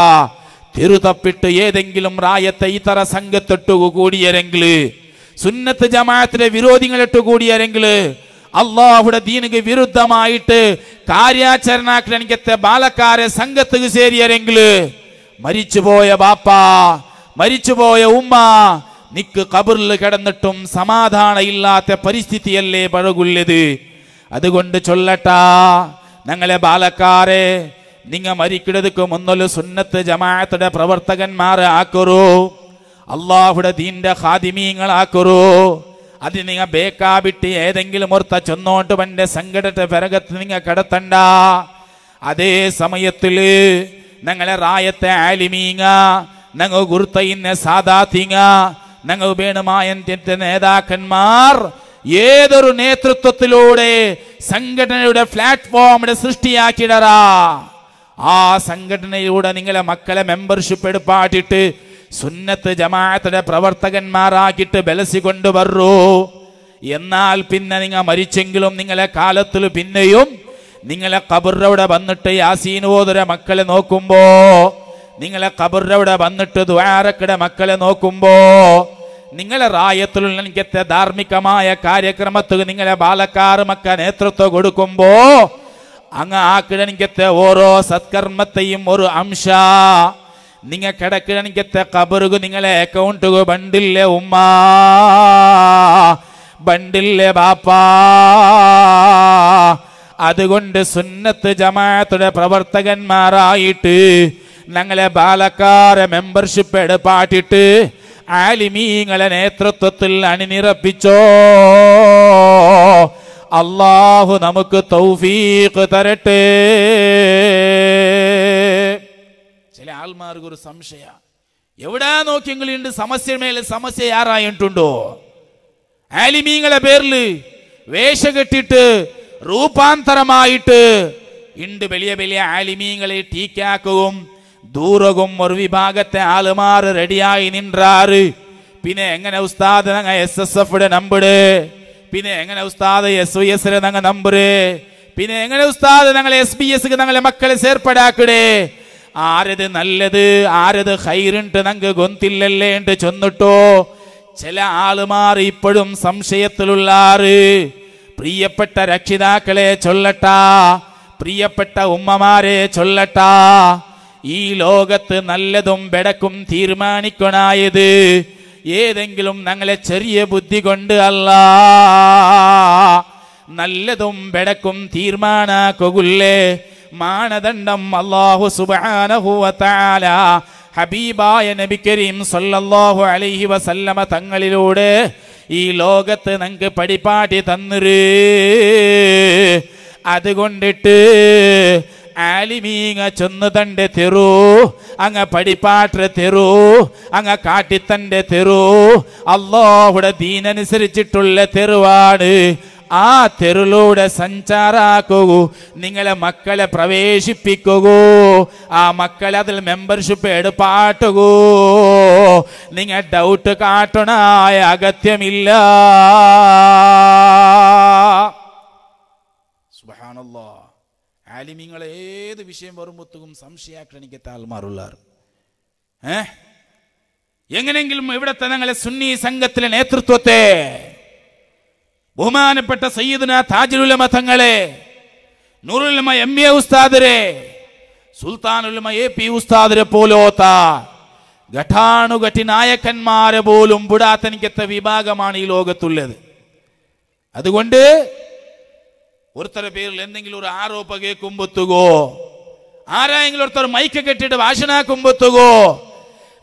തിരുതപ്പിട്ട് ഏതെങ്കിലും റായത്തെ സംഘത്തിട്ടു സംഘത്തൊട്ടുകൂടിയരെങ്കിൽ സുന്നത്ത് ജമാഅത്തിന്റെ വിരോധികളിട്ട് കൂടിയാരെങ്കിൽ അള്ളാഹുടെ ദീനുക്ക് വിരുദ്ധമായിട്ട് കാര്യാചരണാക്കിലെനിക്കത്തെ ബാലക്കാരെ സംഘത്ത് ചേരിയാരെങ്കിൽ മരിച്ചുപോയ ബാപ്പ മരിച്ചുപോയ ഉമ്മ നിക്ക് കബറിൽ കിടന്നിട്ടും സമാധാന ഇല്ലാത്ത പരിസ്ഥിതിയല്ലേ പഴകുള്ളത് അതുകൊണ്ട് ചൊല്ലട്ടാ ഞങ്ങളെ ബാലക്കാരെ നിങ്ങ മരിക്കിടതുക്കും ഒന്നൊരു സുന്നത്ത് ജമാഅത്തുടെ പ്രവർത്തകന്മാരെ ആക്കറൂ അള്ളാഹുടെ ദീന്റെ ഹാദിമീങ്ങളാക്കുറൂ അത് നിങ്ങ ബേക്കാവിട്ട് ഏതെങ്കിലും ഓർത്ത ചെന്നോട്ട് പന്റെ സങ്കടത്തെ പിറകത്ത് നിങ്ങ കിടത്തണ്ട അതേ സമയത്തില് ഞങ്ങളെ റായത്തെ ആലിമീങ്ങ ഞങ്ങൾ ഗുർത്തയിന്നെ സാദാത്തിങ്ങ ഞങ്ങൾ വേണമായ നേതാക്കന്മാർ ഏതൊരു നേതൃത്വത്തിലൂടെ സംഘടനയുടെ പ്ലാറ്റ്ഫോമിനെ സൃഷ്ടിയാക്കിടറ ആ സംഘടനയിലൂടെ നിങ്ങളെ മക്കളെ മെമ്പർഷിപ്പ് എടുപ്പാട്ടിട്ട് സുന്നത്ത് ജമാഅത്തിന്റെ പ്രവർത്തകന്മാരാക്കിട്ട് ബലസി കൊണ്ടുവരു എന്നാൽ പിന്നെ നിങ്ങൾ മരിച്ചെങ്കിലും നിങ്ങളെ കാലത്തിൽ പിന്നെയും നിങ്ങളെ കബുറവിടെ വന്നിട്ട് യാസീനോദര മക്കളെ നോക്കുമ്പോ നിങ്ങളെ കബുറവിടെ വന്നിട്ട് ദ്വാരക്കട മക്കളെ നോക്കുമ്പോ നിങ്ങളെ റായത്തിലുള്ള എനിക്കത്തെ ധാർമ്മികമായ കാര്യക്രമത്തിൽ നിങ്ങളെ ബാലക്കാർ മക്ക നേതൃത്വം കൊടുക്കുമ്പോ അങ്ങ് ആ കിഴനിക്കത്തെ ഓരോ സത്കർമ്മത്തെയും ഒരു അംശ നിങ്ങൾ കിടക്കണിക്കത്തെ കബറുകു നിങ്ങളെ അക്കൗണ്ടുക ബണ്ടില്ലേ ഉമ്മ ബണ്ടില്ലേ ബാപ്പാ അതുകൊണ്ട് സുന്നത്ത് ജമാത്തുടെ പ്രവർത്തകന്മാരായിട്ട് ഞങ്ങളെ ബാലക്കാരെ മെമ്പർഷിപ്പ് എടുപ്പാട്ടിട്ട് ആലിമീങ്ങളെ നേതൃത്വത്തിൽ അണിനിറപ്പിച്ചോ അള്ളാഹു നമുക്ക് തൗഫീഖ് തരട്ടെ ಮೇಲೆ ഒരു സംശയ എവിടെ ನೋಕ್ಕೆಂಗಳಿಂಡು സമസ്യ ಮೇಲೆ സമസ്യ ആറായിട്ടുണ്ടോ ആലിമീങ്ങളെ പേരില് വേഷകെട്ടിട്ട് രൂപാന്തരമായിട്ട് ഇണ്ട് വലിയ വലിയ ആലിമീങ്ങളെ ടീക്കാക്കവും ദൂരകും ഒരു വിഭാഗത്തെ ആൾമാർ റെഡിയായി നിൻറാറ് പിന്നെ എങ്ങനെ ഉസ്താദ് എസ് എസ് എഫിടെ നമ്പര് പിന്നെ എങ്ങനെ ഉസ്താദ് എസ് വി എസ് നമ്പര് പിന്നെ എങ്ങനെ ഉസ്താദ് ഞങ്ങൾ എസ് ബി എസ് ഞങ്ങളെ മക്കളെ സേർപ്പെടാക്കടേ ആരത് നല്ലത് ആരത് ഹൈറിണ്ട് നങ്ക് കൊന്തില്ലല്ലേ ഉണ്ട് ചൊന്നിട്ടോ ചില ആളുമാർ ഇപ്പോഴും സംശയത്തിലുള്ളാറ് പ്രിയപ്പെട്ട രക്ഷിതാക്കളെ ചൊല്ലട്ടാ പ്രിയപ്പെട്ട ഉമ്മമാരെ ചൊല്ലട്ടാ ഈ ലോകത്ത് നല്ലതും ബെടക്കും തീരുമാനിക്കണായത് ഏതെങ്കിലും ഞങ്ങളെ ചെറിയ ബുദ്ധി കൊണ്ട് അല്ല നല്ലതും ബെടക്കും തീരുമാനാക്കുകുല്ലേ മാനദണ്ഡം അള്ളാഹു സുബാനഹുവത്താല ഹബീബായ നബി കരീം സല്ലല്ലാഹു അലൈഹി വസല്ലമ തങ്ങളിലൂടെ ഈ ലോകത്ത് നമുക്ക് പടിപ്പാട്ടി തന്നിരു അതുകൊണ്ടിട്ട് ആലിമീങ്ങ ചെന്ന് തണ്ട് തെറു അങ്ങ പടിപ്പാട്ട് തെറു അങ്ങ കാട്ടിത്തൻ്റെ തെറു അള്ളാഹുടെ ദീനനുസരിച്ചിട്ടുള്ള തെരുവാണ് ആ തെരുളൂടെ സഞ്ചാറാക്കൂ നിങ്ങളെ മക്കളെ പ്രവേശിപ്പിക്കൂ ആ മക്കളെ അതിൽ മെമ്പർഷിപ്പ് എടുപ്പാട്ടുകൂ നിങ്ങൾ ഡൗട്ട് കാട്ടണായ അഗത്യമില്ല ആലിമിങ്ങൾ ഏത് വിഷയം വരുമ്പോത്തും സംശയാക്ഷണിക്ക് താൽമാറുള്ളാർ എങ്ങനെങ്കിലും ഇവിടുത്തെ ഞങ്ങളെ സുന്നി സംഘത്തിലെ നേതൃത്വത്തെ ബഹുമാനപ്പെട്ട സയ്യിദിന താജുലുലമ തങ്ങളെ നൂറുലമ എം എ ഉസ്താദരെ സുൽത്താനുലമ എ പി ഉസ്താദരെ പോലോത്ത ഘട്ടാണുഘട്ടി നായക്കന്മാരെ പോലും പുടാത്തനിക്കത്തെ വിഭാഗമാണ് ഈ ലോകത്തുള്ളത് അതുകൊണ്ട് ഒരുത്തര പേരിൽ എന്തെങ്കിലും ഒരു ആരോപ കേൾക്കുമ്പൊത്തുകോ ആരായെങ്കിലും ഒരുത്തർ മൈക്ക് കെട്ടിട്ട് വാശനാക്കുമ്പോത്തുകോ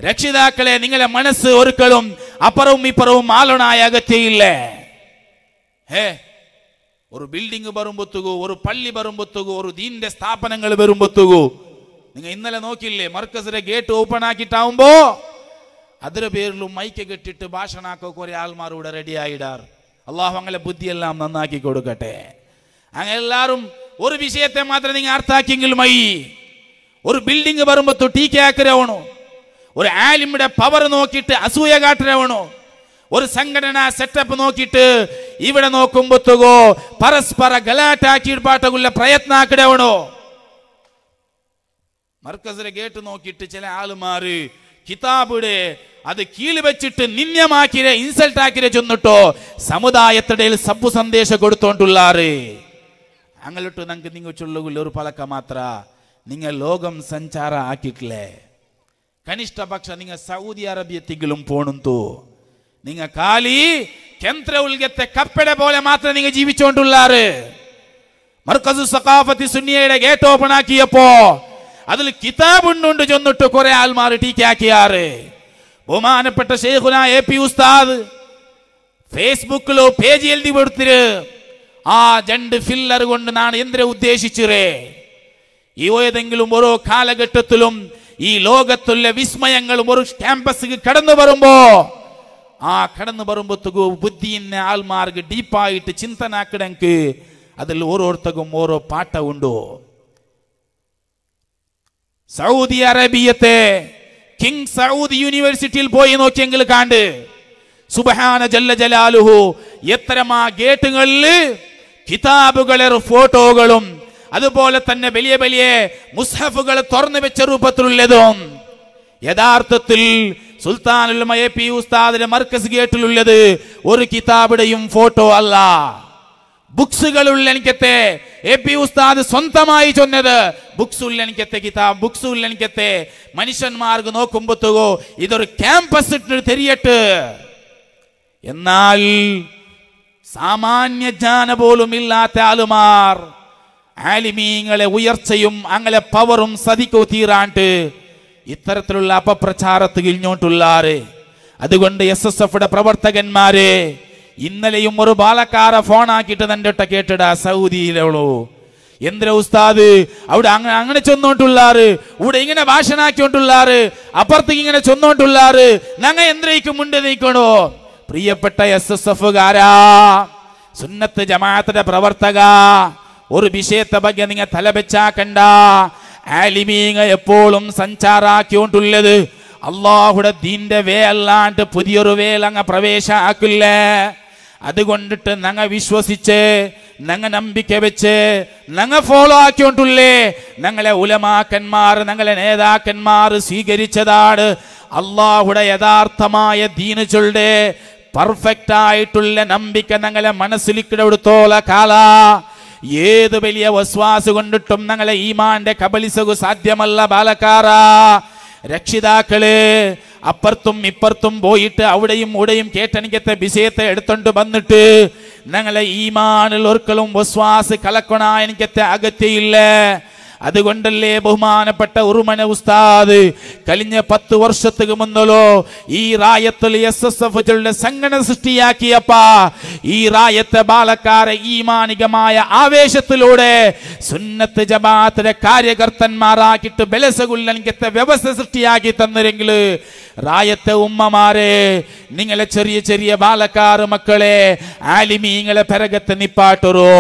രക്ഷിതാക്കളെ നിങ്ങളെ മനസ്സ് ഒരുക്കളും അപ്പുറവും ഇപ്പുറവും ആളുണായ അകറ്റയില്ലേ ഹേ ഒരു ബിൽഡിംഗ് വരുമ്പോത്തുകു ഒരു പള്ളി വരുമ്പോത്തുകു ഒരു ദീന്റെ സ്ഥാപനങ്ങൾ വരുമ്പോത്തുകു നിങ്ങൾ ഇന്നലെ നോക്കില്ലേ മർക്കസിലെ ഗേറ്റ് ഓപ്പൺ ആക്കിട്ടാവുമ്പോ അതിന്റെ പേരിലും മൈക്ക് കെട്ടിട്ട് ഭാഷണാക്കോ കുറെ ആൾമാർ ഇവിടെ റെഡി ആയിടാർ അള്ളാഹു അങ്ങനെ ബുദ്ധിയെല്ലാം നന്നാക്കി കൊടുക്കട്ടെ അങ്ങനെ എല്ലാവരും ഒരു വിഷയത്തെ മാത്രം നിങ്ങൾ അർത്ഥാക്കിയെങ്കിൽ മൈ ഒരു ബിൽഡിംഗ് വരുമ്പോ ടി കെ ആക്കരവണോ ഒരു ആലിമിയുടെ പവർ നോക്കിയിട്ട് അസൂയ കാട്ടരവണോ ഒരു സംഘടനാ സെറ്റപ്പ് നോക്കിയിട്ട് ഇവിടെ നോക്കുമ്പോത്തുകോ പരസ്പര ಗಲಾಟೆ ಕೀಡ್ಪಾಟಗುಳ್ಳ ಪ್ರಯತ್ನ മർക്കസിലെ ഗേറ്റ് നോക്കിയിട്ട് ചില ആളുമാര് കിതാബിടെ അത് കീഴ് വെച്ചിട്ട് നിന്യമാക്കിരെ ഇൻസൾട്ട് ആക്കിരെ ചെന്നിട്ടോ സമുദായത്തിടയിൽ സബ്ബു സന്ദേശം കൊടുത്തോണ്ടുള്ളാറ് അങ്ങോട്ട് നമുക്ക് നിങ്ങൾ ചൊല്ലുകില്ല ഒരു പലക്ക മാത്ര നിങ്ങൾ ലോകം സഞ്ചാര ആക്കിട്ടില്ലേ കനിഷ്ഠപക്ഷ നിങ്ങൾ സൗദി അറേബ്യ പോണുന്തോ നിങ്ങൾ കാലി കേന്ദ്ര ഉൽഗത്തെ കപ്പട പോലെ മാത്രമേ നിങ്ങൾ ജീവിച്ചുകൊണ്ടുള്ളാറ് മർക്കസു സഖാഫത്തി സുന്നിയയുടെ ഗേറ്റ് ഓപ്പൺ ആക്കിയപ്പോ അതിൽ കിതാബുണ്ടുണ്ട് ചെന്നിട്ട് കുറെ ആൾമാർ ടീക്കാക്കിയാറ് ബഹുമാനപ്പെട്ട ഷെയ്ഖുന എ പി ഉസ്താദ് ഫേസ്ബുക്കിലോ പേജ് എഴുതി കൊടുത്തിര് ആ രണ്ട് ഫില്ലർ കൊണ്ട് നാണ് എന്തിനെ ഉദ്ദേശിച്ചിറേ ഈ ഏതെങ്കിലും ഓരോ കാലഘട്ടത്തിലും ഈ ലോകത്തുള്ള വിസ്മയങ്ങളും ഒരു ക്യാമ്പസിക്ക് കടന്നു വരുമ്പോ ആ ಕಡನ್ನು ಬರುಂಬತ್ತಿಗೂ ಬುದ್ಧಿಯನ್ನೇ ಆಲ್ ഡീപ്പായിട്ട് ಡೀಪಾಯಿಟ್ಟು അതിൽ ಹಾಕಡಂಕೆ ഓരോ പാട്ട ഉണ്ടോ സൗദി അറേബ്യത്തെ കിങ് സൗദി യൂണിവേഴ്സിറ്റിയിൽ പോയി നോക്കിയെങ്കിൽ കാണ്ട് സുബഹാന ജല്ല ജലാലുഹു എത്രമാ ഗേറ്റുകളിൽ കിതാബുകളെ ഫോട്ടോകളും അതുപോലെ തന്നെ വലിയ വലിയ മുസ്ഹഫുകൾ തുറന്നു വെച്ച രൂപത്തിലുള്ളതും യഥാർത്ഥത്തിൽ സുൽത്താനുൽ മയ പി ഉസ്താദിന്റെ മർക്കസ് ഗേറ്റിലുള്ളത് ഒരു കിതാബിടെയും ഫോട്ടോ അല്ല ബുക്സുകൾ എനിക്കത്തെ എ പി ഉസ്താദ് സ്വന്തമായി ചൊന്നത് ബുക്സ് എനിക്കത്തെ കിതാബ് ബുക്സ് എനിക്കത്തെ മനുഷ്യന്മാർക്ക് നോക്കുമ്പോത്തുകോ ഇതൊരു ക്യാമ്പസ് തെരിയട്ട് എന്നാൽ സാമാന്യ ജ്ഞാന പോലും ഇല്ലാത്ത ആലുമാർ ആലിമീങ്ങളെ ഉയർച്ചയും അങ്ങനെ പവറും സതിക്കോ തീരാണ്ട് ഇത്തരത്തിലുള്ള അപപ്രചാരത്ത് ഇഞ്ഞോട്ടുള്ളാറ് അതുകൊണ്ട് എസ് എസ് എഫിയുടെ പ്രവർത്തകന്മാരെ ഇന്നലെയും ഒരു ബാലക്കാരെ ഫോണാക്കിയിട്ട് തൻ്റെ ഒട്ട കേട്ടിടാ സൗദിയിലുള്ളൂ എന്തിനാ ഉസ്താദ് അവിടെ അങ്ങനെ അങ്ങനെ ചൊന്നോണ്ടുള്ളാറ് ഇവിടെ ഇങ്ങനെ ഭാഷണാക്കിയോണ്ടുള്ളാറ് അപ്പുറത്തേക്ക് ഇങ്ങനെ ചെന്നോണ്ടുള്ളാറ് ഞങ്ങൾ എന്തിനേക്ക് മുണ്ട് നീക്കണോ പ്രിയപ്പെട്ട എസ് എസ് എഫുകാരാ സുന്നത്ത് ജമാഅത്തിന്റെ പ്രവർത്തക ഒരു വിഷയത്തെ ಬಗ್ಗೆ നിങ്ങൾ തലവെച്ചാക്കണ്ട ആലിമീങ്ങ എപ്പോഴും സഞ്ചാറാക്കിയോണ്ടുള്ളത് അള്ളാഹുടെ ദീന്റെ വേ പുതിയൊരു വേലങ്ങ അങ്ങ് പ്രവേശാക്കില്ല അതുകൊണ്ടിട്ട് നങ്ങ വിശ്വസിച്ച് നങ്ങ നമ്പിക്ക വെച്ച് നങ്ങ ഫോളോ ആക്കിയോണ്ടുള്ളേ ഞങ്ങളെ ഉലമാക്കന്മാർ ഞങ്ങളെ നേതാക്കന്മാർ സ്വീകരിച്ചതാണ് അള്ളാഹുടെ യഥാർത്ഥമായ ദീന ചൊല്ല് പെർഫെക്റ്റ് ആയിട്ടുള്ള നമ്പിക്ക ഞങ്ങളെ മനസ്സിലിക്കിടത്തോള കാലാ ഏത് വലിയ വസ്വാസ് കൊണ്ടിട്ടും ഞങ്ങളെ ഈമാന്റെ കബലിസകു സാധ്യമല്ല ബാലക്കാരാ രക്ഷിതാക്കള് അപ്പുറത്തും ഇപ്പുറത്തും പോയിട്ട് അവിടെയും ഇവിടെയും കേട്ടണിക്കത്തെ വിഷയത്തെ എടുത്തോണ്ട് വന്നിട്ട് ഞങ്ങളെ ഈമാനിൽ ഒർക്കളും വസ്വാസ് കലക്കണ എനിക്കത്തെ അകറ്റയില്ലേ അതുകൊണ്ടല്ലേ ബഹുമാനപ്പെട്ട ഉറുമന ഉസ്താദ് കഴിഞ്ഞ പത്ത് വർഷത്തിന് മുന്നലോ ഈ റായത്തിൽ എസ് എസ് എഫ് സംഘടന സൃഷ്ടിയാക്കിയപ്പ ഈ റായത്തെ ബാലക്കാരെ ഈമാനികമായ ആവേശത്തിലൂടെ സുന്നത്ത് ജമാഅത്തിലെ കാര്യകർത്തന്മാരാക്കിയിട്ട് ബലസകുല്ലൻകത്തെ വ്യവസ്ഥ സൃഷ്ടിയാക്കി തന്നിരെങ്കില് റായത്തെ ഉമ്മമാരെ നിങ്ങളെ ചെറിയ ചെറിയ ബാലക്കാർ മക്കളെ നിങ്ങളെ പെരകത്ത് നിപ്പാട്ടുറോ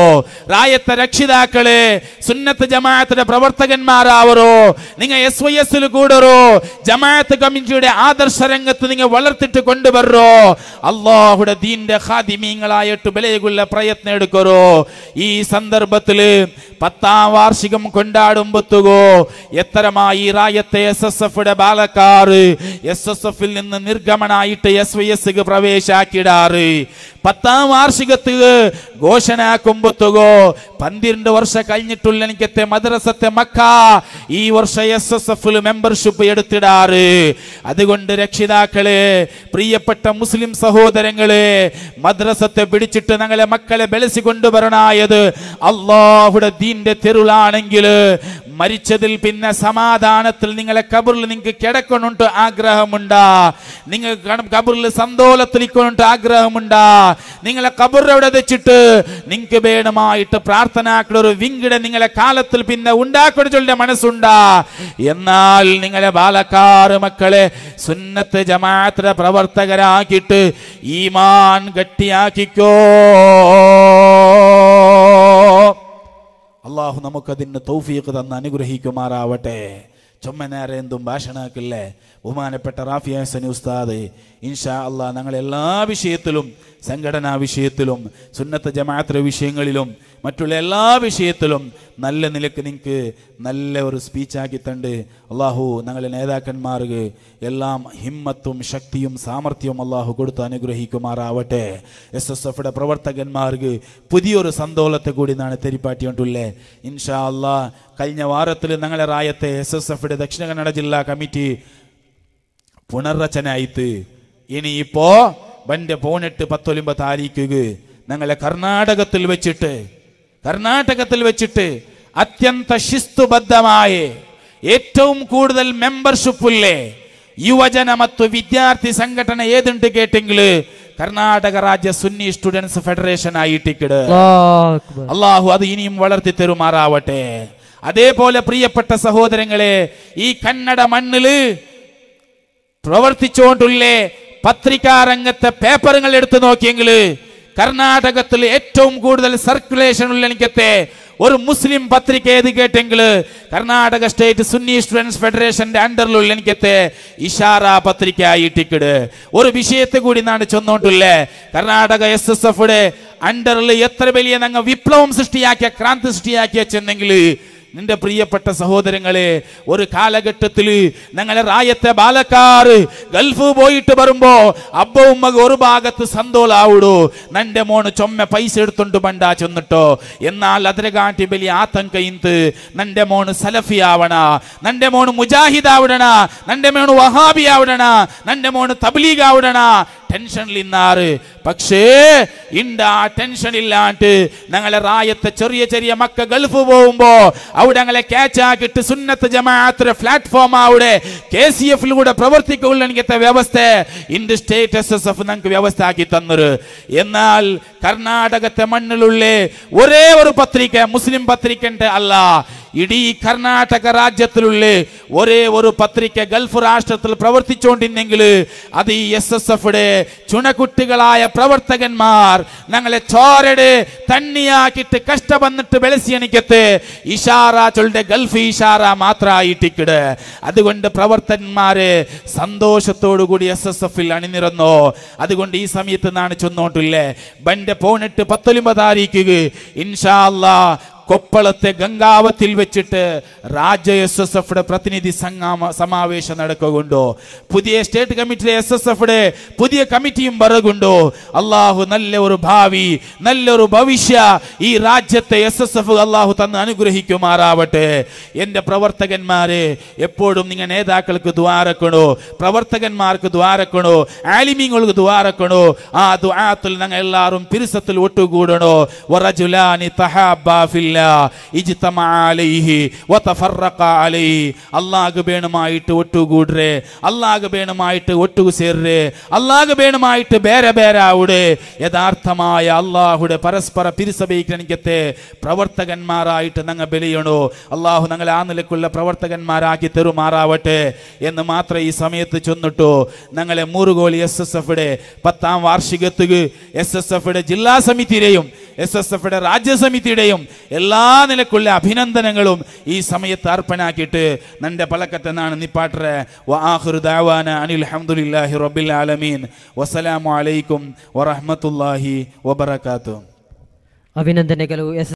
റായത്തെ രക്ഷിതാക്കളെ സുന്നത്ത് ജമാഅത്തിലെ പ്രവർത്തകന്മാരാവരോ നിങ്ങൾ എസ് വൈ എസിൽ കൂടറോ ജമാഅത്ത് കമ്മിറ്റിയുടെ ആദർശ രംഗത്ത് നിങ്ങൾ വളർത്തിട്ട് കൊണ്ടുവരോ അള്ളാഹുടെ ദീന്റെ ഹാദിമീങ്ങളായിട്ട് വിലയുള്ള പ്രയത്നം എടുക്കറോ ഈ സന്ദർഭത്തിൽ പത്താം വാർഷികം കൊണ്ടാടുമ്പോത്തുകോ എത്തരമായി റായത്തെ എസ് എസ് എഫിയുടെ ബാലക്കാർ എസ് എസ് എഫിൽ നിന്ന് നിർഗമനായിട്ട് എസ് വൈ എസ് പ്രവേശാക്കിടാറ് പത്താം വാർഷികത്തിൽ ഘോഷനാക്കുമ്പോത്തുകോ പന്ത്രണ്ട് വർഷം കഴിഞ്ഞിട്ടുള്ള എനിക്കത്തെ മദ്രസത്തെ മക്ക ഈ വർഷം എസ് എസ് എഫിൽ മെമ്പർഷിപ്പ് എടുത്തിടാറ് അതുകൊണ്ട് രക്ഷിതാക്കളെ പ്രിയപ്പെട്ട മുസ്ലിം സഹോദരങ്ങളെ മദ്രസത്തെ പിടിച്ചിട്ട് ഞങ്ങളെ മക്കളെ ബലസി കൊണ്ടുവരണായത് അള്ളാഹുടെ ദീന്റെ തെരുളാണെങ്കിൽ മരിച്ചതിൽ പിന്നെ സമാധാനത്തിൽ നിങ്ങളെ കബറിൽ നിങ്ങൾക്ക് കിടക്കണുണ്ട് ആഗ്രഹമുണ്ടാ നിങ്ങൾ കബറിൽ സന്തോലത്തിലിക്കൊണ്ടുണ്ട് ആഗ്രഹമുണ്ടാ നിങ്ങളെ കബറിവിടെ വെച്ചിട്ട് നിങ്ങൾക്ക് വേണമായിട്ട് പ്രാർത്ഥനാക്കുന്ന ഒരു വിങ്കിടെ നിങ്ങളെ കാലത്തിൽ പിന്നെ ഉണ്ടാക്കൊടിച്ചുള്ള മനസ്സുണ്ടാ എന്നാൽ നിങ്ങളെ ബാലക്കാറ് മക്കളെ സുന്നത്ത് ജമാഅത്തിന്റെ പ്രവർത്തകരാക്കിയിട്ട് ഈമാൻ ഗട്ടിയാക്കിക്കോ അള്ളാഹു നമുക്കതിന് തൗഫീഖ് തന്ന് അനുഗ്രഹിക്കുമാറാവട്ടെ ചുമ്മനേരെന്തും ഭാഷണാക്കില്ലേ ബഹുമാനപ്പെട്ട റാഫി ഹസനി ഉസ്താദ് ഇൻഷാ അള്ളാഹ് ഞങ്ങൾ എല്ലാ വിഷയത്തിലും സംഘടനാ വിഷയത്തിലും സുന്നത്ത ജമാഅത്ര വിഷയങ്ങളിലും മറ്റുള്ള എല്ലാ വിഷയത്തിലും നല്ല നിലക്ക് നിങ്ങൾക്ക് നല്ല ഒരു സ്പീച്ചാക്കി തണ്ട് അള്ളാഹു ഞങ്ങളെ നേതാക്കന്മാർക്ക് എല്ലാം ഹിമ്മത്തും ശക്തിയും സാമർഥ്യവും അള്ളാഹു കൊടുത്ത് അനുഗ്രഹിക്കുമാറാവട്ടെ എസ് എസ് എഫിയുടെ പ്രവർത്തകന്മാർക്ക് പുതിയൊരു സന്തോളത്തെ കൂടി നാണ് കൊണ്ടുള്ളേ ഇൻഷാ അള്ളാ കഴിഞ്ഞ വാരത്തിൽ ഞങ്ങളെ റായത്തെ എസ് എസ് എഫിയുടെ ദക്ഷിണ കന്നഡ ജില്ലാ കമ്മിറ്റി പുനർരചനായിത്ത് ഇനി ബൻ്റെ പോണിട്ട് പത്തൊലിമ്പ താരിക്കുക ഞങ്ങളെ കർണാടകത്തിൽ വെച്ചിട്ട് കർണാടകത്തിൽ വെച്ചിട്ട് അത്യന്ത ശിസ്തുബദ്ധമായ ഏറ്റവും കൂടുതൽ മെമ്പർഷിപ്പ് ഉള്ളേ യുവജന മത്തു വിദ്യാർത്ഥി സംഘടന ഏതുണ്ട് കേട്ടെങ്കില് കർണാടക രാജ്യ സുന്നി സ്റ്റുഡൻസ് ഫെഡറേഷൻ ആയിട്ടിക്കട് അള്ളാഹു അത് ഇനിയും വളർത്തി തെരുമാറാവട്ടെ അതേപോലെ പ്രിയപ്പെട്ട സഹോദരങ്ങളെ ഈ കന്നഡ മണ്ണില് പ്രവർത്തിച്ചുകൊണ്ടുള്ളേ പത്രികാരംഗത്തെ പേപ്പറുകൾ എടുത്തു നോക്കിയെങ്കിൽ കർണാടകത്തിൽ ഏറ്റവും കൂടുതൽ സർക്കുലേഷൻ ഉള്ള എനിക്കത്തെ ഒരു മുസ്ലിം പത്രിക ഏത് കേട്ടെങ്കിൽ കർണാടക സ്റ്റേറ്റ് സുന്നി സ്റ്റുഡൻസ് ഫെഡറേഷന്റെ അണ്ടറിലുള്ള എനിക്കത്തെ ഇഷാറ പത്രിക ആയി ടിക്കറ്റ് ഒരു വിഷയത്തെ കൂടി നാണ് ചെന്നോട്ടില്ലേ കർണാടക എസ് എസ് എഫ് അണ്ടറിൽ എത്ര വലിയ വിപ്ലവം സൃഷ്ടിയാക്കിയ ക്രാന്തി സൃഷ്ടിയാക്കിയ ചെന്നെങ്കിൽ നിന്റെ പ്രിയപ്പെട്ട സഹോദരങ്ങളെ ഒരു കാലഘട്ടത്തിൽ ഞങ്ങളെ റായത്തെ ബാലക്കാറ് ഗൾഫ് പോയിട്ട് വരുമ്പോ അബ്ബവും ഉമ്മ ഒരു ഭാഗത്ത് സന്തോളാവിടൂ നന്റെ മോണ് ചൊമ്മ പൈസ എടുത്തോണ്ട് ബണ്ട ചെന്നിട്ടോ എന്നാൽ അതിരകാട്ടി വലിയ ആതങ്ക നന്റെ മോണ് സലഫി ആവണ നന്റെ മോണ് മുജാഹിദ് ആവിടണ നന്റെ മോണ് വഹാബി ആവിടണ നന്റെ മോണ് തബ്ലീഗ് ആവിടണ ടെൻഷനിൽ ഇന്നാറ് പക്ഷേ ഇണ്ടാ ടെൻഷൻ ഇല്ലാണ്ട് ഞങ്ങളെ റായത്തെ ചെറിയ ചെറിയ മക്ക ഗൾഫ് പോകുമ്പോ അവിടെ ഞങ്ങളെ ക്യാച്ച് ആക്കിട്ട് സുന്നത്ത് ജമാഅത്തിന്റെ പ്ലാറ്റ്ഫോം അവിടെ കെ സി കൂടെ പ്രവർത്തിക്കുള്ള വ്യവസ്ഥ ഇൻഡ് സ്റ്റേറ്റ് എസ് എസ് എഫ് ഞങ്ങൾക്ക് വ്യവസ്ഥ ആക്കി തന്നൊരു എന്നാൽ കർണാടകത്തെ മണ്ണിലുള്ള ഒരേ ഒരു പത്രിക മുസ്ലിം പത്രിക ഉണ്ട് അല്ല ഇടീ കർണാടക രാജ്യത്തിലുള്ള ഒരേ ഒരു പത്രിക ഗൾഫ് രാഷ്ട്രത്തിൽ പ്രവർത്തിച്ചുകൊണ്ടിരുന്നെങ്കിൽ അത് ഈ എസ് എസ് എഫിയുടെ ചുണക്കുട്ടികളായ പ്രവർത്തകന്മാർ ഞങ്ങളെ ചോരട് തണ്ണിയാക്കിട്ട് കഷ്ടപ്പെട്ട് വെളിച്ചെണിക്കത്ത് ഇഷാറ ചൊല്ലുടെ ഗൾഫ് ഇഷാറ മാത്രമായിട്ടിക്കിട് അതുകൊണ്ട് പ്രവർത്തകന്മാര് സന്തോഷത്തോടു കൂടി എസ് എസ് എഫിൽ അണിനിരന്നു അതുകൊണ്ട് ഈ സമയത്ത് നാണ് ചൊന്നോട്ടില്ലേ ബന്റെ പോണിട്ട് പത്തൊൻപത് താരീഖ് ഇൻഷാല്ലാ കൊപ്പളത്തെ ഗംഗാവത്തിൽ വെച്ചിട്ട് രാജ്യ എസ് എസ് എഫ് പ്രതിനിധി സംഗമ സമാവേശം നടക്കുകൊണ്ടോ പുതിയ സ്റ്റേറ്റ് കമ്മിറ്റിയിലെ എസ് എസ് എഫിയുടെ പുതിയ കമ്മിറ്റിയും പറകുണ്ടോ അള്ളാഹു നല്ല ഒരു ഭാവി നല്ലൊരു ഭവിഷ്യ ഈ രാജ്യത്തെ എസ് എസ് എഫ് അള്ളാഹു തന്ന് അനുഗ്രഹിക്കുമാറാവട്ടെ എൻ്റെ പ്രവർത്തകന്മാരെ എപ്പോഴും നിങ്ങൾ നേതാക്കൾക്ക് ദ്വാരക്കണോ പ്രവർത്തകന്മാർക്ക് ദ്വാരക്കണോ ആലിമീങ്ങൾക്ക് ദ്വാരക്കണോ ആ ദ്വാത്തിൽ ഞങ്ങൾ എല്ലാവരും പിരിസത്തിൽ ഒട്ടുകൂടണോ വറജുലാനി തഹാബാഫില്ല അള്ളാഹ് വേണമായിട്ട് ഒട്ടുകൂടേ അള്ളാഹ് വേണമായിട്ട് ഒട്ടുകുസേറേ അള്ളാഹ് വേണമായിട്ട് ബേര ബേരാവുടെ യഥാർത്ഥമായ അള്ളാഹുടെ പരസ്പര പിരിസഭയിക്കണിക്കത്തെ പ്രവർത്തകന്മാരായിട്ട് ഞങ്ങൾ ബലിയണോ അള്ളാഹു ഞങ്ങളെ ആ നിലക്കുള്ള പ്രവർത്തകന്മാരാക്കി തെരുമാറാവട്ടെ എന്ന് മാത്രം ഈ സമയത്ത് ചൊന്നിട്ടു ഞങ്ങളെ മൂറുകോളി എസ് എസ് എഫിയുടെ പത്താം വാർഷികത്തുക എസ് എസ് എഫിയുടെ ജില്ലാ സമിതിയിലെയും എസ് എസ് എഫിന്റെ രാജ്യസമിതിയുടെയും എല്ലാ നിലക്കുള്ള അഭിനന്ദനങ്ങളും ഈ സമയത്ത് അർപ്പണാക്കിയിട്ട് നൻ്റെ പലക്കത്തെന്നാണ് നിപ്പാട്ടറെ വാഹുദാവാന